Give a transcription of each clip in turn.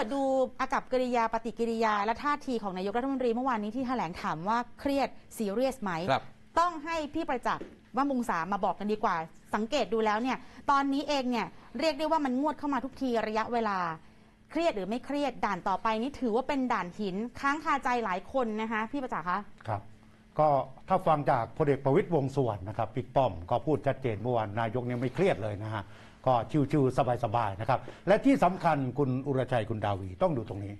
ิดดูอากับกิริยาปฏิกิริยาและท่าทีของนายกรัฐมนตรีเมื่อวานนี้ที่แถลงถามว่าเครียดซีเรียสไหมต้องให้พี่ประจักษ์ว่ามุงสามมาบอกกันดีกว่า สังเกตดูแล้วเนี่ย ตอนนี้เองเนี่ย เรียกได้ว่ามันงวดเข้ามาทุกทีระยะเวลา เครียดหรือไม่เครียดด่านต่อไปนี้ถือว่าเป็นด่านหินค้างคาใจหลายคนนะคะ พี่ประจักษ์คะครับก็ถ้าฟังจากพลเอกประวิตยวงสุวรรณนะครับปิกป้อมก็พูดชัดเจนเมื่อวานนายกเนี่ยไม่เครียดเลยนะฮะ ก็ชิวๆสบายๆนะครับ และที่สำคัญคุณอุรชัยคุณดาวีต้องดูตรงนี้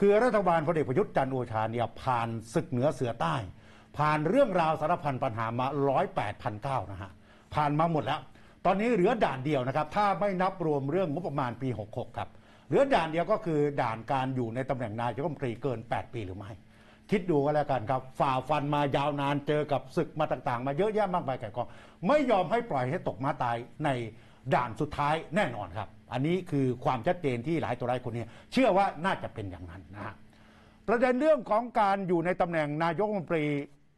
คือรัฐบาลพลเอกประยุทธ์จันทร์โอชาเนี่ยผ่านศึกเหนือเสือใต้ผ่านเรื่องราวสารพันปัญหามาร้อยแปดพันเก้านะฮะผ่านมาหมดแล้ว ตอนนี้เหลือด่านเดียวนะครับถ้าไม่นับรวมเรื่องงบประมาณปี 66 ครับ เหลือด่านเดียวก็คือด่านการอยู่ในตำแหน่งนายกรัฐมนตรีเกิน 8 ปีหรือไม่คิดดูก็แล้วกันครับฝ่าฟันมายาวนานเจอกับศึกมาต่างๆ มาเยอะแยะมากมายแก่กองไม่ยอมให้ปล่อยให้ตกมาตายในด่านสุดท้ายแน่นอนครับ อันนี้คือความชัดเจนที่หลายตัวรายคนนี้ เชื่อว่าน่าจะเป็นอย่างนั้นนะฮะประเด็นเรื่องของการอยู่ในตำแหน่งนายกรัฐมนตรี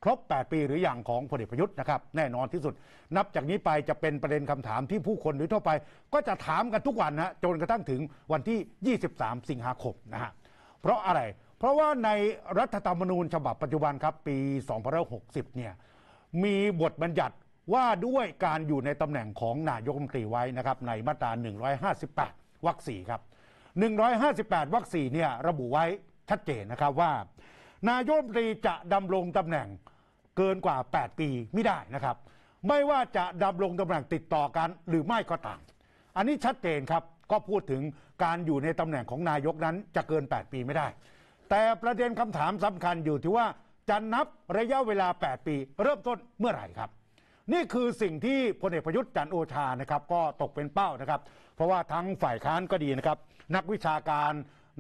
ครบ8ปีหรืออย่างของพลเอกประยุทธ์นะครับแน่นอนที่สุด นับจากนี้ไปจะเป็นประเด็นคำถามที่ผู้คนหรือทั่วไป ก็จะถามกันทุกวันนะจนกระทั่งถึงวันที่ 23 สิงหาคมนะฮะเพราะอะไรเพราะว่าในรัฐธรรมนูญฉบับปัจจุบันครับปี2560เนี่ยมีบทบัญญัติว่าด้วยการอยู่ในตำแหน่งของนายกรัฐมนตรีไว้นะครับในมาตรา158วรรค4ครับ158วรรค4เนี่ยระบุไว้ชัดเจนนะครับว่านายกรัฐมนตรีจะดำรงตำแหน่งเกินกว่า 8 ปีไม่ได้นะครับไม่ว่าจะดำรงตำแหน่งติดต่อกันหรือไม่ก็ตามอันนี้ชัดเจนครับก็พูดถึงการอยู่ในตำแหน่งของนายกนั้นจะเกิน 8 ปีไม่ได้แต่ประเด็นคำถามสำคัญอยู่ที่ว่าจะนับระยะเวลา 8 ปี เริ่มต้นเมื่อไหร่ครับ นี่คือสิ่งที่พลเอกประยุทธ์จันโอชานะครับก็ตกเป็นเป้านะครับ เพราะว่าทั้งฝ่ายค้านก็ดีนะครับนักวิชาการ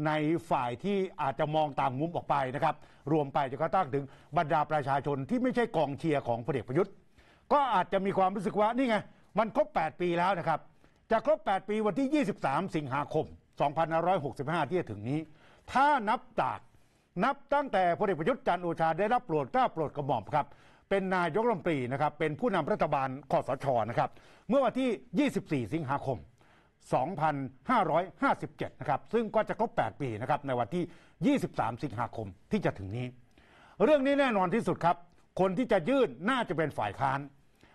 ในฝ่ายที่อาจจะมองต่างมุมออกไปนะครับ รวมไปจนกระทั่งถึงบรรดาประชาชน ที่ไม่ใช่กองเชียร์ของพลเอกประยุทธ์ ก็อาจจะมีความรู้สึกว่านี่ไงมันครบ 8 ปีแล้วนะครับจะครบ 8 ปีวันที่ 23 สิงหาคม 2565 ที่จะถึงนี้ถ้านับจากนับตั้งแต่พลเอกประยุทธ์จันทร์โอชาได้รับโปรดกล้าโปรดกระหม่อมครับเป็นนายกรัฐมนตรีนะครับเป็นผู้นำรัฐบาลคอสชนะครับเมื่อวันที่ 24 สิงหาคม 2557 นะครับ ซึ่งก็จะครบ 8 ปีนะครับในวันที่ 23 สิงหาคมที่จะถึงนี้ เรื่องนี้แน่นอนที่สุดครับ คนที่จะยื่นน่าจะเป็นฝ่ายค้าน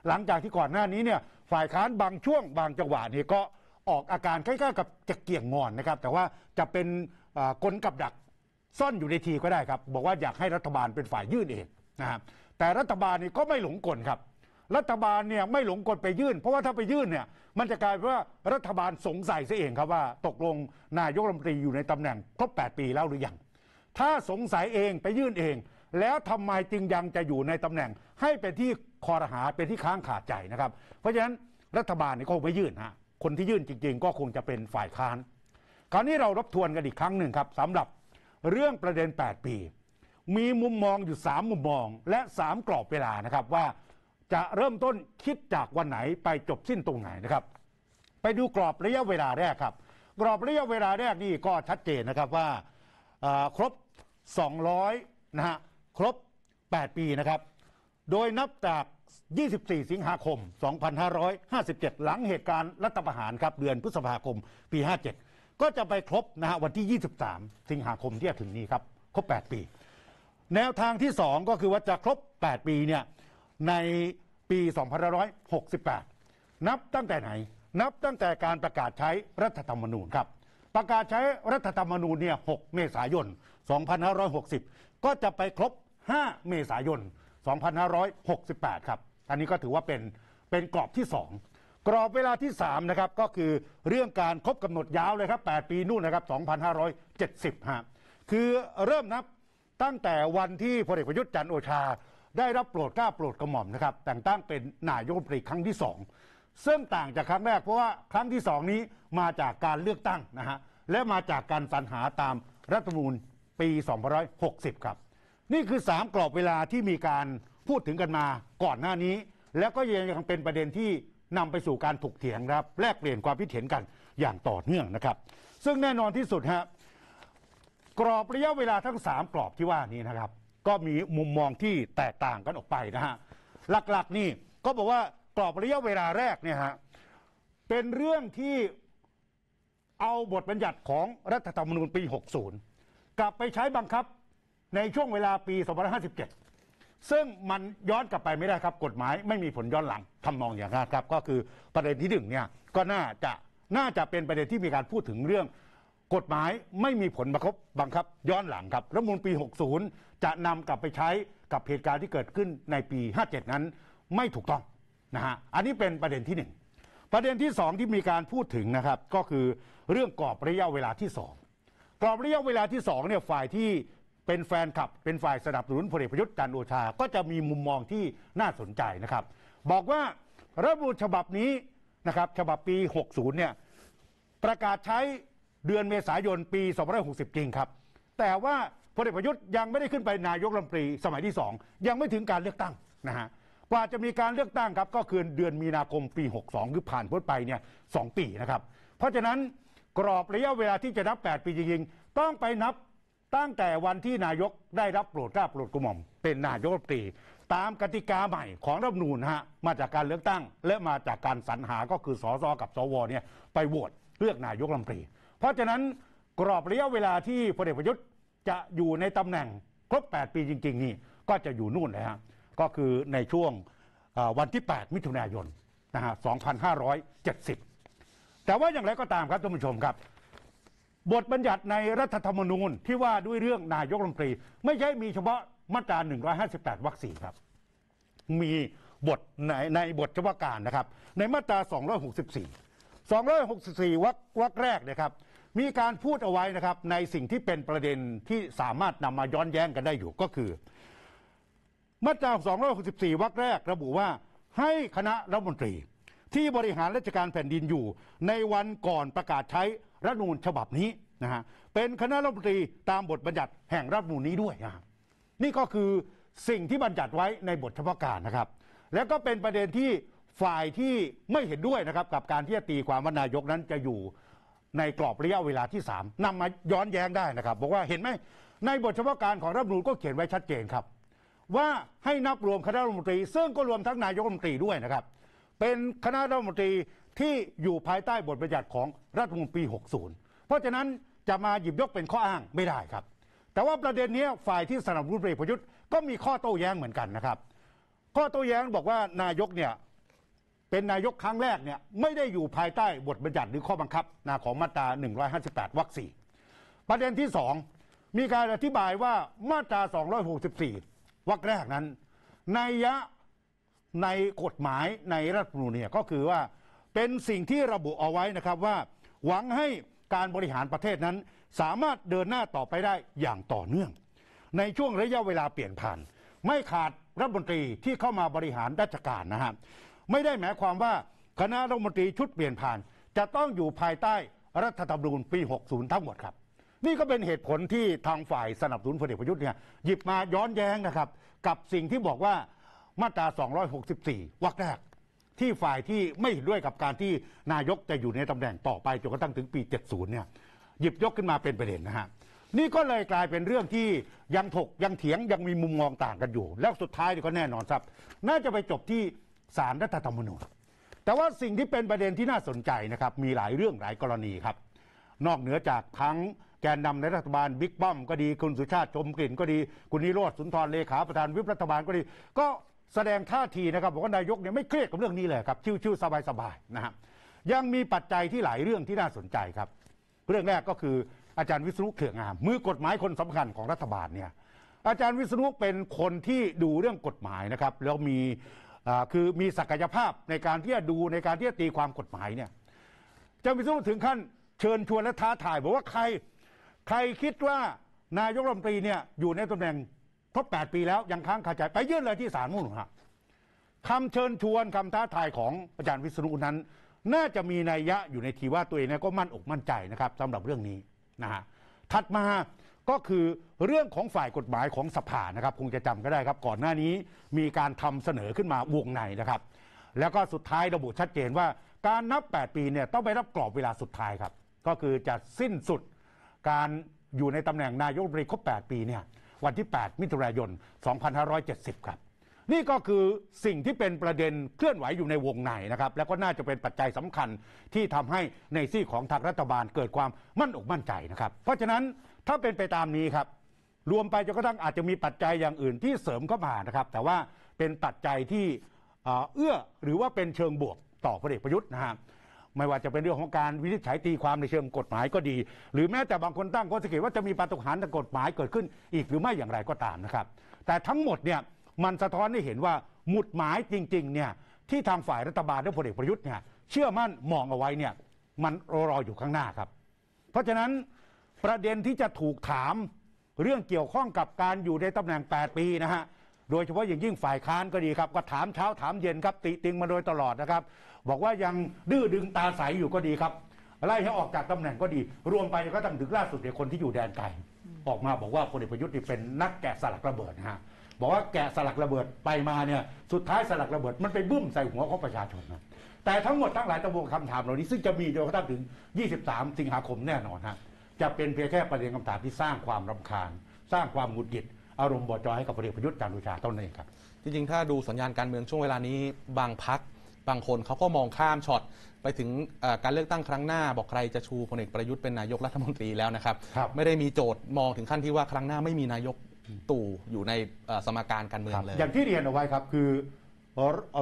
หลังจากที่ก่อนหน้านี้เนี่ยฝ่ายค้านบางช่วง บางจังหวะนี่ก็ออกอาการใกล้ๆกับจะเกี่ยงงอนนะครับแต่ว่าจะเป็นกลกับดักซ่อนอยู่ในทีก็ได้ครับบอกว่าอยากให้รัฐบาลเป็นฝ่ายยื่นเองนะครับแต่รัฐบาลนี่ก็ไม่หลงกลครับ รัฐบาลเนี่ยไม่หลงกลไปยื่น เพราะว่าถ้าไปยื่นเนี่ยมันจะกลายเป็นว่ารัฐบาลสงสัยซะเองครับว่าตกลงนายกรัฐมนตรีอยู่ในตำแหน่งครบ8 ปีแล้วหรือยังถ้าสงสัยเองไปยื่นเอง แล้วทำไมจึงยังจะอยู่ในตำแหน่งให้เป็นที่คอรหาเป็นที่ค้างขาดใจนะครับ เพราะฉะนั้นรัฐบาลนี่ก็คงไม่ยื่นฮะคนที่ยื่นจริง ๆ ก็คงจะเป็นฝ่ายค้านคราวนี้เรารบทวนกันอีกครั้งหนึ่งครับสำหรับเรื่องประเด็น 8 ปี มีมุมมองอยู่ 3 มุมมองและ 3 กรอบเวลานะครับว่าจะเริ่มต้นคิดจากวันไหนไปจบสิ้นตรงไหนนะครับไปดูกรอบระยะเวลาแรกครับ กรอบระยะเวลาแรกนี่ก็ชัดเจนนะครับว่าครบ 200นะฮะครบ 8 ปีนะครับโดยนับจาก 24 สิงหาคม 2557 หลังเหตุการณ์รัฐประหารครับเดือนพฤษภาคมปี 57ก็จะไปครบนะฮะวันที่ 23 สิงหาคมที่จะถึงนี้ครับครบ 8 ปี แนวทางที่ 2 ก็คือว่าจะครบ 8 ปีเนี่ยในปี2568 นับตั้งแต่ไหน นับตั้งแต่การประกาศใช้รัฐธรรมนูญครับ ประกาศใช้รัฐธรรมนูญเนี่ย6เมษายน2560 ก็จะไปครบ 5 เมษายน2568ครับอันนี้ก็ถือว่าเป็นเป็นกรอบที่ 2กรอบเวลาที่3นะครับก็คือเรื่องการครบกำหนดยาวเลยครับ8ปีนู่นนะครับ2,570ฮะคือเริ่มนับตั้งแต่วันที่พลเอกประยุทธ์จันโอชาได้รับโปรดกล้าโปรดกระหม่อมนะครับแต่งตั้งเป็นนายกรัฐมนตรีครั้งที่2ซึ่งต่างจากครั้งแรกเพราะว่าครั้งที่ 2 นี้มาจากการเลือกตั้งนะฮะและมาจากการสรรหาตามรัฐธรรมนูญปี2560ครับนี่คือ 3 กรอบเวลาที่มีการพูดถึงกันมาก่อนหน้านี้ แล้วก็ยังเป็นประเด็นที่นำไปสู่การถกเถียงครับ แลกเปลี่ยนความคิดเห็นกันอย่างต่อเนื่องนะครับซึ่งแน่นอนที่สุดฮะกรอบระยะเวลาทั้ง 3 กรอบที่ว่านี้นะครับก็มีมุมมองที่แตกต่างกันออกไปนะฮะหลักๆนี่ก็บอกว่ากรอบระยะเวลาแรกเนี่ยฮะเป็นเรื่องที่เอาบทบัญญัติของรัฐธรรมนูญปี 60 กลับไปใช้บังคับในช่วงเวลาปี 2557ซึ่งมันย้อนกลับไปไม่ได้ครับกฎหมายไม่มีผลย้อนหลังทำนองอย่างนั้นครับก็คือประเด็นที่หนึ่งเนี่ยก็น่าจะน่าจะเป็นประเด็นที่มีการพูดถึงเรื่องกฎหมายไม่มีผลบังคับบังคับย้อนหลัง ครับรัฐมนูลปี 60 จะนำกลับไปใช้กับเหตุการณ์ที่เกิดขึ้นในปี 57 นั้นไม่ถูกต้องนะฮะอันนี้เป็นประเด็นที่หนึ่งประเด็นที่สองที่มีการพูดถึงนะครับก็คือเรื่องกรอบระยะเวลาที่สองกรอบระยะเวลาที่สองเนี่ยฝ่ายที่เป็นแฟนคลับเป็นฝ่ายสนับสนุนพลเอกประยุทธ์จันทร์โอชาก็จะมีมุมมองที่น่าสนใจนะครับบอกว่ารัฐุนญฉบับนี้นะครับฉบับปี 60 เนี่ยประกาศใช้เดือน เมษายนปี 2560 จริงครับแต่ว่าพลเอกประยุทธ์ยังไม่ได้ขึ้นไปนายกรัฐมนตรีสมัยที่ 2 ยังไม่ถึงการเลือกตั้งนะฮะกว่าจะมีการเลือกตั้งครับก็คือ เดือนมีนาคมปี 62 คือผ่านพ้นไปเนี่ยสปีนะครับเพราะฉะนั้นกรอบระยะเวลาที่จะนับ 8 ปีจริง ๆ ต้องไปนับตั้งแต่วันที่นายกได้รับโปรดกล้าโปรดกระหม่อมเป็นนายกรัฐมนตรี ตามกติกาใหม่ของรัฐมนูญฮะมาจากการเลือกตั้งและมาจากการสรรหาก็คือสสกับ สวเนี่ยไปโหวตเลือกนายกรัฐมนตรี เพราะฉะนั้นกรอบระยะเวลาที่พลเอกประยุทธ์จะอยู่ในตำแหน่งครบ 8 ปีจริงๆ นี่ก็จะอยู่นู่นเลยฮะก็คือในช่วงวันที่ 8 มิถุนายนนะฮะ 2570 แต่ว่าอย่างไรก็ตามครับท่านผู้ชมครับบทบัญญัติในรัฐธรรมนูญที่ว่าด้วยเรื่องนายกรัฐมนตรี ไม่ใช่มีเฉพาะมาตรา 158วรรคสี่ครับ มีบทในในบทเฉพาะการนะครับในมาตรา 264 264วรรควรรคแรกนะครับมีการพูดเอาไว้นะครับในสิ่งที่เป็นประเด็นที่สามารถนำมาย้อนแย้งกันได้อยู่ก็คือ มาตรา 264วรรคแรกระบุว่าให้คณะรัฐมนตรี ที่บริหารราชการแผ่นดินอยู่ในวันก่อนประกาศใช้รัฐมนูญฉบับนี้นะฮะเป็นคณะรัฐมนตรี ตามบทบัญญัติแห่งรัฐมนูญนี้ด้วยนะนี่ก็คือสิ่งที่บัญญัติไว้ในบทเฉพาะการนะครับแล้วก็เป็นประเด็นที่ ฝ่าย ที่ไม่เห็นด้วยนะครับกับการที่จะตีความว่านายกนั้นจะอยู่ในกรอบระยะเวลาที่ 3 นำมาย้อนแย้งได้นะครับ บอกว่าเห็นไหมในบทเฉพาะการของรัฐมนูญก็เขียนไว้ชัดเจนครับ ว่าให้นับรวมคณะรัฐมนตรีซึ่งก็รวมทั้งนายกรัฐมนตรีด้วยนะครับเป็นคณะรัฐมนตรีที่อยู่ภายใต้บทบัญญัติของรัฐมนูญปี 60 เพราะฉะนั้นจะมาหยิบยกเป็นข้ออ้างไม่ได้ครับ แต่ว่าประเด็นนี้ฝ่ายที่สนับสนุนเประยุทธ์ก็มีข้อโต้แย้งเหมือนกันนะครับ ข้อโต้แย้งบอกว่านายกเนี่ยเป็นนายกครั้งแรกเนี่ยไม่ได้อยู่ภายใต้บทบัญญัติหรือข้อบังคับนาของมาตรา 158วรรค4ประเด็นที่ 2 มีการอธิบายว่ามาตรา 264วรรคแรกนั้นในยยะในกฎหมายในรัฐธรรมนูญเนี่ยก็คือว่าเป็นสิ่งที่ระบุเอาไว้นะครับว่า หวังให้การบริหารประเทศนั้นสามารถเดินหน้าต่อไปได้อย่างต่อเนื่อง ในช่วงระยะเวลาเปลี่ยนผ่าน ไม่ขาดรัฐมนตรีที่เข้ามาบริหารราชการนะฮะไม่ได้หมายความว่าคณะรัฐมนตรีชุดเปลี่ยนผ่าน จะต้องอยู่ภายใต้รัฐธรรมนูญปี 60 ทั้งหมดครับ นี่ก็เป็นเหตุผลที่ทางฝ่ายสนับสนุนพลเอกประยุทธ์เนี่ยหยิบมาย้อนแย้งนะครับกับสิ่งที่บอกว่ามาตรา 264วรรคแรกที่ฝ่ายที่ไม่เห็นด้วยกับการที่นายกจะอยู่ในตำแหน่งต่อไปจนกระทั่งถึงปี 70เนี่ยหยิบยกขึ้นมาเป็นประเด็นนะฮะนี่ก็เลยกลายเป็นเรื่องที่ยังถกยังเถียงยังมีมุมมองต่างกันอยู่ แล้วสุดท้ายก็แน่นอนครับน่าจะไปจบที่สารรัฐธรรมนูญแต่ว่าสิ่งที่เป็นประเด็นที่น่าสนใจนะครับมีหลายเรื่องหลายกรณีครับ นอกเหนือจากทั้งแกนนำในรัฐบาลบิ๊กป้อม ก็ดีคุณสุชาติชมกลิ่น ก็ดีคุณนิโรธสุนทรเลขาประธานวิปรัฐบาลก็ดีก็แสดงท่าทีนะครับบอกว่านายกเนี่ยไม่เครียดกับเรื่องนี้เลยครับชิวๆสบายๆนะครับยังมีปัจจัยที่หลายเรื่องที่น่าสนใจครับ เรื่องแรกก็คืออาจารย์วิศนุเขื่องามมือกฎหมายคนสำคัญของรัฐบาลเนี่ยอาจารย์วิศนุเป็นคนที่ดูเรื่องกฎหมายนะครับแล้วมีคือมีศักยภาพในการที่จะดูในการที่จะตีความกฎหมายเนี่ยอาจารย์วิศนุถึงขั้นเชิญชวนและท้าทายบอกว่าใครใครคิดว่านายกรัฐมนตรีเนี่ยอยู่ในตำแหน่งครบ 8 ปี แล้วยังค้างคาใจไปยื่นเลยที่ศาลมุ่นฮะคำเชิญชวนคำท้าทายของอาจารย์วิศนุนั้น น่าจะมีนัยยะอยู่ในทีว่าตัวเองก็มั่นอกมั่นใจนะครับสำหรับเรื่องนี้นะฮะถัดมาก็คือเรื่องของฝ่ายกฎหมายของสภานะครับคงจะจำก็ได้ครับก่อนหน้านี้มีการทำเสนอขึ้นมาวงในนะครับแล้วก็สุดท้ายระบุชัดเจนว่า การนับ 8 ปีเนี่ยต้องไปรับกรอบเวลาสุดท้ายครับก็คือจะสิ้นสุดการอยู่ในตำแหน่งนายกรัฐมนตรีครบ 8 ปีเนี่ยวันที่ 8 มิถุนายน 2570 ครับ นี่ก็คือสิ่งที่เป็นประเด็นเคลื่อนไหวอยู่ในวงในนะครับ และก็น่าจะเป็นปัจจัยสำคัญที่ทำให้ในซี่ของทางรัฐบาลเกิดความมั่นอกมั่นใจนะครับ เพราะฉะนั้นถ้าเป็นไปตามนี้ครับ รวมไปจนกระทั่งอาจจะมีปัจจัยอย่างอื่นที่เสริมเข้ามานะครับ แต่ว่าเป็นปัจจัยที่เอื้อหรือว่าเป็นเชิงบวกต่อพลเอกประยุทธ์นะครับไม่ว่าจะเป็นเรื่องของการวินิจฉัยตีความในเชิงกฎหมายก็ดี หรือแม้แต่บางคนตั้งข้อสังเกตว่าจะมีปาฏิหาริย์ทางกฎหมายเกิดขึ้นอีกหรือไม่อย่างไรก็ตามนะครับ แต่ทั้งหมดเนี่ยมันสะท้อนให้เห็นว่าหมุดหมายจริงๆเนี่ยที่ทางฝ่ายรัฐบาลและพลเอกประยุทธ์เนี่ยเชื่อมั่นมองเอาไว้เนี่ยมันรออยู่ข้างหน้าครับเพราะฉะนั้นประเด็นที่จะถูกถามเรื่องเกี่ยวข้องกับการอยู่ในตำแหน่ง 8 ปีนะฮะโดยเฉพาะอย่างยิ่งฝ่ายค้านก็ดีครับก็ถามเช้าถามเย็นครับติติงมาโดยตลอดนะครับ บอกว่ายังดื้อดึงตาใสยอยู่ก็ดีครับไล่ให้ออกจากตำแหน่งก็ดี รวมไปก็ตั้งถึงล่าสุดเนี่ยคนที่อยู่แดนไกลออกมาบอกว่าพลเอกประยุทธ์นี่เป็นนักแกะสลักระเบิดนะฮะบอกว่าแกะสลักระเบิดไปมาเนี่ยสุดท้ายสลักระเบิด มันไปบึ้มใส่หัวของประชาชนนะแต่ทั้งหมดทั้งหลายตะวงคำถามเหล่านี้ซึ่งจะมีดยกระทั่งถึง 23 สิงหาคมแน่นอนฮะจะเป็นเพียงแค่ประเด็นคำถามที่สร้างความรำคาญ สร้างความหงุดหงิดอารมณ์บดจอยให้กับพลเอกประยุทธ์จันทร์โอชาต้นนี้ครับจริงๆถ้าดูสัญญาณการเมืองช่วงเวลานี้บางพักบางคนเขาก็มองข้ามช็อตไปถึงการเลือกตั้งครั้งหน้า บอกใครจะชูพลเอกประยุทธ์เป็นนายกรัฐมนตรีแล้วนะครับรบไม่ได้มีโจทย์มองถึงขั้นที่ว่าครั้งหน้าไม่มีนายกตู่อยู่ในสมาการการเมืองเลยอย่างที่เรียนเอาไว้ครับคือ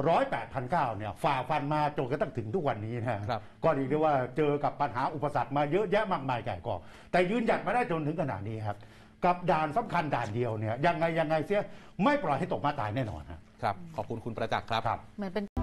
ร้อยแปดพันเก้าเนี่ยฝ่าฟันมาจนกระทั่งถึงทุกวันนี้นะครับก็เรียกได้ว่าเจอกับปัญหาอุปสรรคมาเยอะแยะมากมายแก่กองแต่ยืนหยัดมาได้จนถึงขนาดนี้ครับ กับด่านสำคัญด่านเดียวเนี่ยยังไงยังไงเสียไม่ปล่อยให้ตกมาตายแน่นอนครับขอบคุณคุณประจักษ์ครับ